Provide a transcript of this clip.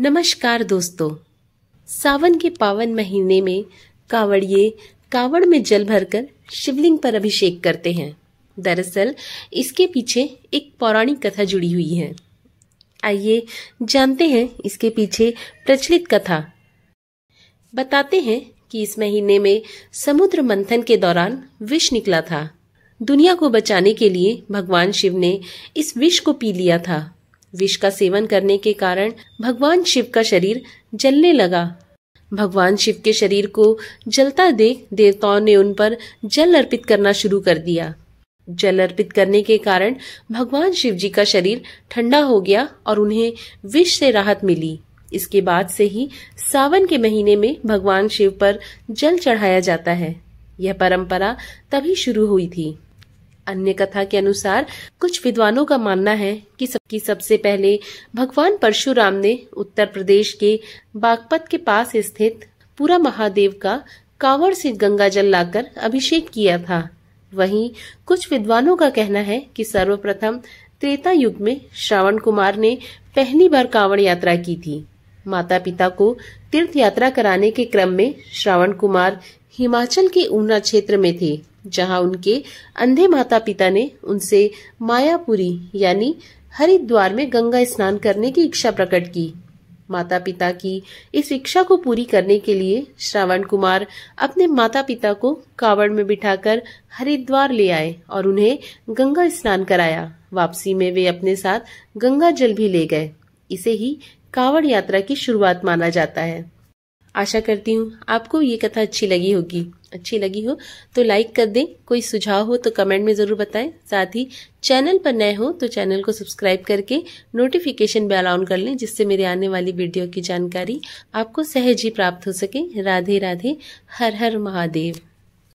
नमस्कार दोस्तों सावन के पावन महीने में कावड़िए कावड़ में जल भरकर शिवलिंग पर अभिषेक करते हैं दरअसल इसके पीछे एक पौराणिक कथा जुड़ी हुई है आइए जानते हैं इसके पीछे प्रचलित कथा बताते हैं कि इस महीने में समुद्र मंथन के दौरान विष निकला था दुनिया को बचाने के लिए भगवान शिव ने इस विष को पी लिया था विष का सेवन करने के कारण भगवान शिव का शरीर जलने लगा भगवान शिव के शरीर को जलता देख देवताओं ने उन पर जल अर्पित करना शुरू कर दिया जल अर्पित करने के कारण भगवान शिव जी का शरीर ठंडा हो गया और उन्हें विष से राहत मिली इसके बाद से ही सावन के महीने में भगवान शिव पर जल चढ़ाया जाता है यह परंपरा तभी शुरू हुई थी अन्य कथा के अनुसार कुछ विद्वानों का मानना है कि सबकी सबसे पहले भगवान परशुराम ने उत्तर प्रदेश के बागपत के पास स्थित पूरा महादेव का कांवड़ से गंगा जल लाकर अभिषेक किया था वहीं कुछ विद्वानों का कहना है कि सर्वप्रथम त्रेता युग में श्रावण कुमार ने पहली बार कांवड़ यात्रा की थी माता पिता को तीर्थ यात्रा कराने के क्रम में श्रावण कुमार हिमाचल के ऊना क्षेत्र में थे जहां उनके अंधे माता पिता ने उनसे मायापुरी यानी हरिद्वार में गंगा स्नान करने की इच्छा प्रकट की माता पिता की इस इच्छा को पूरी करने के लिए श्रावण कुमार अपने माता पिता को कावड़ में बिठाकर हरिद्वार ले आए और उन्हें गंगा स्नान कराया वापसी में वे अपने साथ गंगा जल भी ले गए इसे ही कावड़ यात्रा की शुरुआत माना जाता है आशा करती हूँ आपको ये कथा अच्छी लगी होगी अच्छी लगी हो तो लाइक कर दें कोई सुझाव हो तो कमेंट में ज़रूर बताएं साथ ही चैनल पर नए हो तो चैनल को सब्सक्राइब करके नोटिफिकेशन बेल ऑन कर लें जिससे मेरे आने वाली वीडियो की जानकारी आपको सहज ही प्राप्त हो सके राधे राधे हर हर महादेव